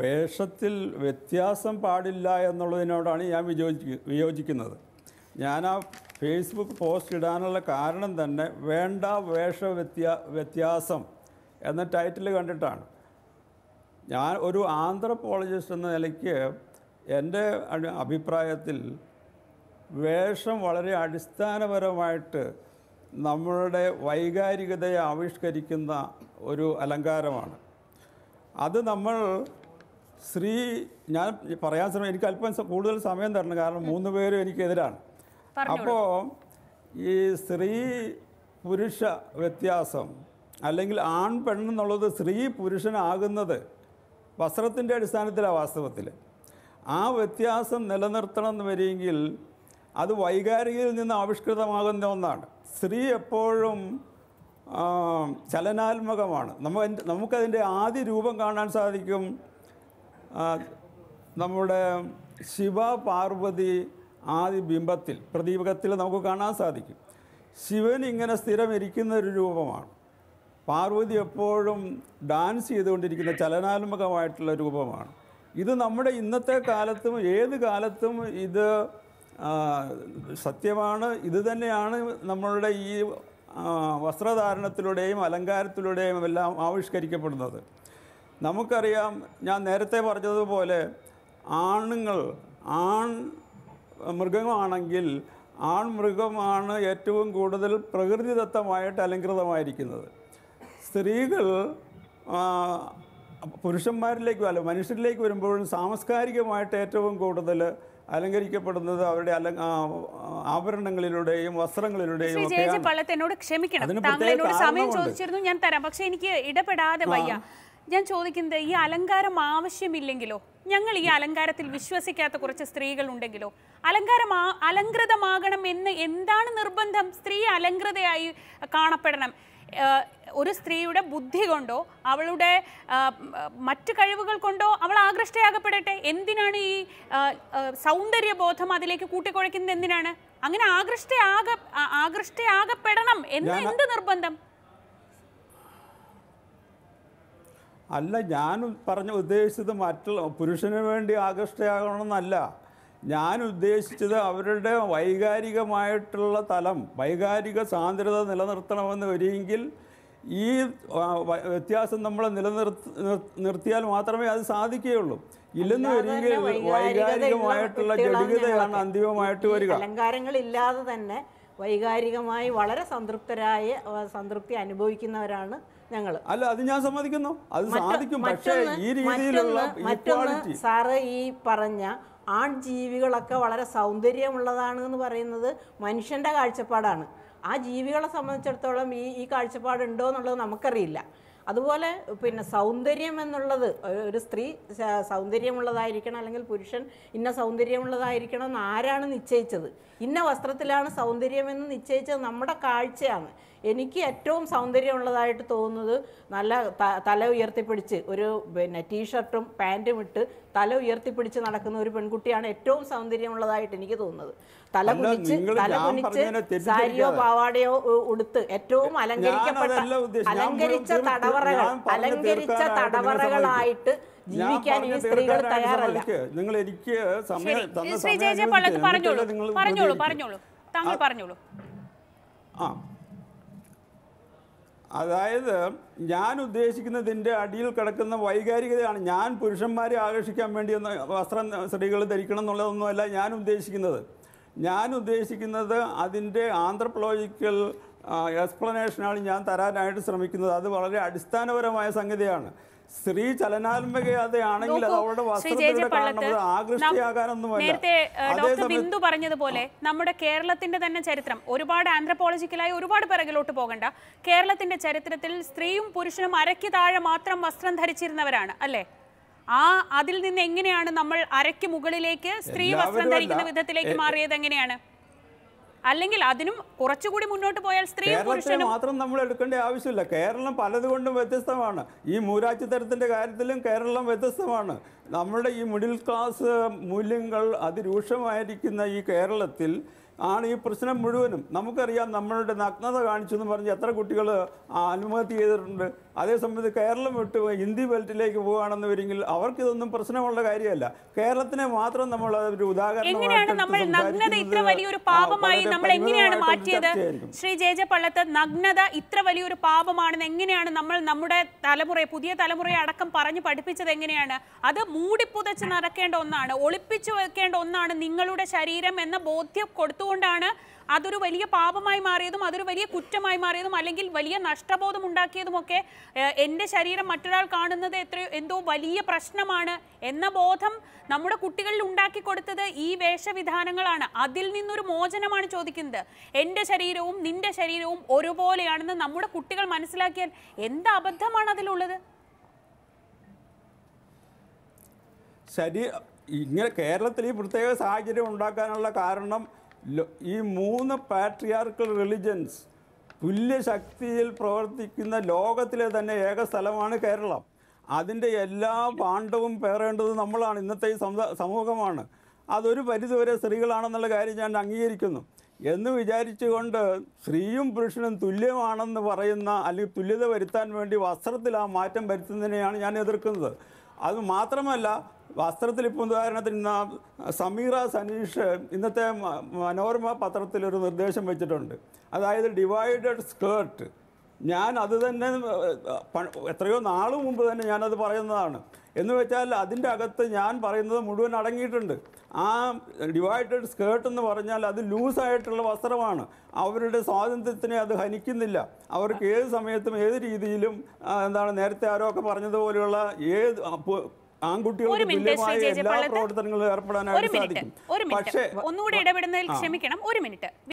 വേഷത്തിൽ വ്യത്യാസം പാടില്ല എന്നുള്ളതിനോടാണ് ഞാൻ വിയോജി വിയോജിക്കുന്നത് ഞാൻ ആ ഫേസ്ബുക്ക് പോസ്റ്റ് ഇടാനുള്ള കാരണം തന്നെ വേണ്ട വേഷ വ്യത്യാ വ്യത്യാസം എന്ന ടൈറ്റിൽ കണ്ടിട്ടാണ് ഞാൻ ഒരു ആന്ത്രപ്പോളജിസ്റ്റ് എന്ന നിലയ്ക്ക് എൻ്റെ അഭിപ്രായത്തിൽ വേഷം വളരെ അടിസ്ഥാനപരമായിട്ട് നമ്മളുടെ വൈകാരികതയെ ആവിഷ്കരിക്കുന്ന ഒരു അലങ്കാരമാണ് അത് നമ്മൾ ശ്രീ ഞാൻ പറയാൻ ശ്രമം എനിക്ക് അല്പം കൂടുതൽ സമയം തരണം കാരണം മൂന്ന് പേരും എനിക്കെതിരാണ് അപ്പോൾ ഈ സ്ത്രീ പുരുഷ വ്യത്യാസം അല്ലെങ്കിൽ ആൺ പെണ്ണെന്നുള്ളത് സ്ത്രീ പുരുഷനാകുന്നത് വസ്ത്രത്തിൻ്റെ അടിസ്ഥാനത്തിലാണ് വാസ്തവത്തിൽ ആ വ്യത്യാസം നിലനിർത്തണം എന്ന് വരികിൽ അത് വൈകാരികയിൽ നിന്ന് ആവിഷ്കൃതമാകുന്ന ഒന്നാണ് സ്ത്രീ എപ്പോഴും ചലനാത്മകമാണ് നമ്മ നമുക്കതിൻ്റെ ആദ്യ രൂപം കാണാൻ സാധിക്കും നമ്മുടെ ശിവ പാർവതി ആദി ബിംബത്തിൽ പ്രദീപകത്തിൽ നമുക്ക് കാണാൻ സാധിക്കും ശിവൻ ഇങ്ങനെ സ്ഥിരം ഇരിക്കുന്ന ഒരു രൂപമാണ് പാർവതി എപ്പോഴും ഡാൻസ് ചെയ്തുകൊണ്ടിരിക്കുന്ന ചലനാത്മകമായിട്ടുള്ള രൂപമാണ് ഇത് നമ്മുടെ ഇന്നത്തെ കാലത്തും ഏത് കാലത്തും ഇത് സത്യമാണ് ഇത് തന്നെയാണ് നമ്മളുടെ ഈ വസ്ത്രധാരണത്തിലൂടെയും അലങ്കാരത്തിലൂടെയും എല്ലാം ആവിഷ്കരിക്കപ്പെടുന്നത് നമുക്കറിയാം ഞാൻ നേരത്തെ പറഞ്ഞതുപോലെ ആണുങ്ങൾ ആൺ മൃഗമാണെങ്കിൽ ആൺമൃഗമാണ് ഏറ്റവും കൂടുതൽ പ്രകൃതിദത്തമായിട്ട് അലങ്കൃതമായിരിക്കുന്നത് സ്ത്രീകൾ പുരുഷന്മാരിലേക്ക് അല്ല മനുഷ്യരിലേക്ക് വരുമ്പോഴും സാംസ്കാരികമായിട്ട് ഏറ്റവും കൂടുതൽ അലങ്കരിക്കപ്പെടുന്നത് അവരുടെ അല ആഭരണങ്ങളിലൂടെയും വസ്ത്രങ്ങളിലൂടെയും ക്ഷമിക്കണം സമയം ചോദിച്ചിരുന്നു ഞാൻ തരാം പക്ഷേ എനിക്ക് ഇടപെടാതെ വയ്യ ഞാൻ ചോദിക്കുന്നത് ഈ അലങ്കാരം ആവശ്യമില്ലെങ്കിലോ ഞങ്ങൾ ഈ അലങ്കാരത്തിൽ വിശ്വസിക്കാത്ത കുറച്ച് സ്ത്രീകൾ ഉണ്ടെങ്കിലോ അലങ്കാരം അലങ്കൃതമാകണം എന്ന് എന്താണ് നിർബന്ധം സ്ത്രീ അലങ്കൃതയായി കാണപ്പെടണം ഒരു സ്ത്രീയുടെ ബുദ്ധി കൊണ്ടോ അവളുടെ മറ്റ് കഴിവുകൾ കൊണ്ടോ അവൾ ആകൃഷ്ടയാകപ്പെടട്ടെ എന്തിനാണ് ഈ സൗന്ദര്യബോധം അതിലേക്ക് കൂട്ടിക്കുഴയ്ക്കുന്നത് എന്തിനാണ് അങ്ങനെ ആകൃഷ്ടയാക ആകൃഷ്ടയാകപ്പെടണം എന്ന് എന്ത് നിർബന്ധം അല്ല ഞാൻ പറഞ്ഞ ഉദ്ദേശിച്ചത് മറ്റുള്ള പുരുഷന് വേണ്ടി ആകൃഷ്ടയാകണമെന്നല്ല ഞാൻ ഉദ്ദേശിച്ചത് അവരുടെ വൈകാരികമായിട്ടുള്ള തലം വൈകാരിക സാന്ദ്രത നിലനിർത്തണമെന്ന് വരികെങ്കിൽ ഈ വ്യത്യാസം നമ്മൾ നിലനിർത്തി നിർത്തിയാൽ മാത്രമേ അത് സാധിക്കുകയുള്ളൂ ഇല്ലെന്ന് വരികെങ്കിൽ വൈകാരികമായിട്ടുള്ള ജടികതയാണ് അന്തിമമായിട്ട് വരിക അലങ്കാരങ്ങളില്ലാതെ തന്നെ വൈകാരികമായി വളരെ സംതൃപ്തരായ സംതൃപ്തി അനുഭവിക്കുന്നവരാണ് ഞങ്ങൾ അല്ല അത് ഞാൻ സമ്മതിക്കുന്നു അത് സാധിക്കും പക്ഷേ ഈ രീതിയിലുള്ള മറ്റൊന്ന് സാറ് ഈ പറഞ്ഞ ആൺജീവികളൊക്കെ വളരെ സൗന്ദര്യമുള്ളതാണ് എന്ന് പറയുന്നത് മനുഷ്യന്റെ കാഴ്ചപ്പാടാണ് ആ ജീവികളെ സംബന്ധിച്ചിടത്തോളം ഈ ഈ കാഴ്ചപ്പാടുണ്ടോ എന്നുള്ളത് നമുക്കറിയില്ല അതുപോലെ പിന്നെ സൗന്ദര്യം എന്നുള്ളത് ഒരു സ്ത്രീ സൗന്ദര്യമുള്ളതായിരിക്കണം അല്ലെങ്കിൽ പുരുഷൻ ഇന്ന സൗന്ദര്യമുള്ളതായിരിക്കണം എന്ന് ആരാണ് നിശ്ചയിച്ചത് ഇന്ന വസ്ത്രത്തിലാണ് സൗന്ദര്യമെന്ന് നിശ്ചയിച്ചത് നമ്മുടെ കാഴ്ചയാണ് എനിക്ക് ഏറ്റവും സൗന്ദര്യമുള്ളതായിട്ട് തോന്നുന്നത് നല്ല തല ഉയർത്തിപ്പിടിച്ച് ഒരു പിന്നെ ടീഷർട്ടും പാൻറ്റും ഇട്ട് തല ഉയർത്തിപ്പിടിച്ച് നടക്കുന്ന ഒരു പെൺകുട്ടിയാണ് ഏറ്റവും സൗന്ദര്യമുള്ളതായിട്ട് എനിക്ക് തോന്നുന്നത് തല കുനിച്ച് തല കുനിച്ച് സാരിയോ പാവാടയോ ഉടുത്ത് ഏറ്റവും അലങ്കരിക്കപ്പെട്ട അലങ്കരിച്ച തടവറകൾ അലങ്കരിച്ച തടവറകളായിട്ട് ജീവിക്കാൻ ഈ സ്ത്രീകൾ തയ്യാറല്ല നിങ്ങൾ എനിക്ക് പറഞ്ഞോളൂ പറഞ്ഞോളൂ പറഞ്ഞോളൂ താങ്കൾ പറഞ്ഞോളൂ ആ അതായത് ഞാൻ ഉദ്ദേശിക്കുന്നതിൻ്റെ അടിയിൽ കിടക്കുന്ന വൈകാരികതയാണ് ഞാൻ പുരുഷന്മാരെ ആകർഷിക്കാൻ വേണ്ടി ഒന്ന് വസ്ത്രം സ്ത്രീകൾ ധരിക്കണം എന്നുള്ളതൊന്നുമല്ല ഞാൻ ഉദ്ദേശിക്കുന്നത് ഞാൻ ഉദ്ദേശിക്കുന്നത് അതിൻ്റെ ആന്ത്രപ്ലോജിക്കൽ എക്സ്പ്ലനേഷനാണ് ഞാൻ തരാനായിട്ട് ശ്രമിക്കുന്നത് അത് വളരെ അടിസ്ഥാനപരമായ സംഗതിയാണ് സ്ത്രീ ചലനാത്മകതയാണെങ്കിൽ അവളുടെ നേരത്തെ ഡോക്ടർ ബിന്ദു പറഞ്ഞതുപോലെ നമ്മുടെ കേരളത്തിന്റെ തന്നെ ചരിത്രം ഒരുപാട് ആന്ത്രപോളജിക്കലായി ഒരുപാട് പിറകിലോട്ട് പോകണ്ട കേരളത്തിന്റെ ചരിത്രത്തിൽ സ്ത്രീയും പുരുഷനും അരയ്ക്ക് താഴെ മാത്രം വസ്ത്രം ധരിച്ചിരുന്നവരാണ് അല്ലേ ആ അതിൽ നിന്ന് എങ്ങനെയാണ് നമ്മൾ അരയ്ക്ക് മുകളിലേക്ക് സ്ത്രീ വസ്ത്രം ധരിക്കുന്ന വിധത്തിലേക്ക് മാറിയത് എങ്ങനെയാണ് അല്ലെങ്കിൽ അതിനും കുറച്ചുകൂടി മുന്നോട്ട് പോയാൽ സ്ത്രീ പുരുഷന് മാത്രം നമ്മൾ എടുക്കേണ്ട ആവശ്യമില്ല കേരളം പലതുകൊണ്ടും വ്യത്യസ്തമാണ് ഈ തരത്തിന്റെ കാര്യത്തിലും കേരളം വ്യത്യസ്തമാണ് നമ്മുടെ ഈ മിഡിൽ ക്ലാസ് മൂല്യങ്ങൾ അതിരൂക്ഷമായിരിക്കുന്ന ഈ കേരളത്തിൽ ആണ് ഈ പ്രശ്നം മുഴുവനും നമുക്കറിയാം നമ്മളുടെ നഗ്നത കാണിച്ചു എന്ന് പറഞ്ഞ് എത്ര കുട്ടികൾ അനുമതി ചെയ്തിട്ടുണ്ട് അതേസമയത്ത് കേരളം വിട്ട് ഹിന്ദി ബെൽറ്റിലേക്ക് പോവുകയാണെന്ന് വരികിൽ അവർക്കിതൊന്നും പ്രശ്നമുള്ള കാര്യമല്ല കേരളത്തിനെ മാത്രം നമ്മൾ ഒരു ഉദാഹരണം ശ്രീ ജെ പള്ളത്ത് നഗ്നത ഇത്ര വലിയൊരു പാപമാണെന്ന് എങ്ങനെയാണ് നമ്മൾ നമ്മുടെ തലമുറയെ പുതിയ തലമുറയെ അടക്കം പറഞ്ഞു പഠിപ്പിച്ചത് എങ്ങനെയാണ് അത് മൂടിപ്പുതച്ച് നടക്കേണ്ട ഒന്നാണ് ഒളിപ്പിച്ചു വെക്കേണ്ട ഒന്നാണ് നിങ്ങളുടെ ശരീരം എന്ന ബോധ്യം കൊടുത്തു കൊണ്ടാണ് അതൊരു വലിയ പാപമായി മാറിയതും അതൊരു വലിയ കുറ്റമായി മാറിയതും അല്ലെങ്കിൽ വലിയ നഷ്ടബോധം ഉണ്ടാക്കിയതുമൊക്കെ എൻ്റെ ശരീരം മറ്റൊരാൾ കാണുന്നത് എത്രയോ എന്തോ വലിയ പ്രശ്നമാണ് എന്ന ബോധം നമ്മുടെ കുട്ടികളിൽ ഉണ്ടാക്കി കൊടുത്തത് ഈ വേഷവിധാനങ്ങളാണ് അതിൽ നിന്നൊരു മോചനമാണ് ചോദിക്കുന്നത് എൻ്റെ ശരീരവും നിന്റെ ശരീരവും ഒരുപോലെയാണെന്ന് നമ്മുടെ കുട്ടികൾ മനസ്സിലാക്കിയാൽ എന്ത് അബദ്ധമാണ് അതിലുള്ളത് ശരീരം ഇങ്ങനെ കേരളത്തിൽ ഈ പ്രത്യേക സാഹചര്യം ഉണ്ടാക്കാനുള്ള കാരണം ഈ മൂന്ന് പാട്രിയാർക്കൽ റിലിജൻസ് തുല്യ ശക്തിയിൽ പ്രവർത്തിക്കുന്ന ലോകത്തിലെ തന്നെ ഏക സ്ഥലമാണ് കേരളം അതിൻ്റെ എല്ലാ പാണ്ഡവും പേറേണ്ടത് നമ്മളാണ് ഇന്നത്തെ ഈ സമൂഹമാണ് അതൊരു പരിധിവരെ സ്ത്രീകളാണെന്നുള്ള കാര്യം ഞാൻ അംഗീകരിക്കുന്നു എന്ന് വിചാരിച്ചുകൊണ്ട് സ്ത്രീയും പുരുഷനും തുല്യമാണെന്ന് പറയുന്ന അല്ലെങ്കിൽ തുല്യത വരുത്താൻ വേണ്ടി വസ്ത്രത്തിൽ ആ മാറ്റം വരുത്തുന്നതിനെയാണ് ഞാൻ എതിർക്കുന്നത് അത് മാത്രമല്ല വസ്ത്രത്തിൽ ഇപ്പോൾ ഉദാഹരണത്തിന് ഇന്ന് സമീറ സനീഷ് ഇന്നത്തെ മനോരമ പത്രത്തിൽ ഒരു നിർദ്ദേശം വെച്ചിട്ടുണ്ട് അതായത് ഡിവൈഡഡ് സ്കേർട്ട് ഞാൻ അത് തന്നെ എത്രയോ നാൾ മുമ്പ് തന്നെ ഞാനത് പറയുന്നതാണ് എന്ന് വെച്ചാൽ അതിൻ്റെ അകത്ത് ഞാൻ പറയുന്നത് മുഴുവൻ അടങ്ങിയിട്ടുണ്ട് ആ ഡിവൈഡഡ് സ്കേർട്ട് എന്ന് പറഞ്ഞാൽ അത് ലൂസായിട്ടുള്ള വസ്ത്രമാണ് അവരുടെ സ്വാതന്ത്ര്യത്തിനെ അത് ഹനിക്കുന്നില്ല അവർക്ക് ഏത് സമയത്തും ഏത് രീതിയിലും എന്താണ് നേരത്തെ ആരോ ഒക്കെ പറഞ്ഞതുപോലെയുള്ള ഏത് ആൺകുട്ടികൾക്ക് തുല്യമായ എല്ലാ പ്രവർത്തനങ്ങളിലും ഏർപ്പെടാനായിട്ട് സാധിക്കും പക്ഷേ ഒന്നുകൂടി ഇടപെടുന്നതിൽ ക്ഷമിക്കണം ഒരു മിനിറ്റ്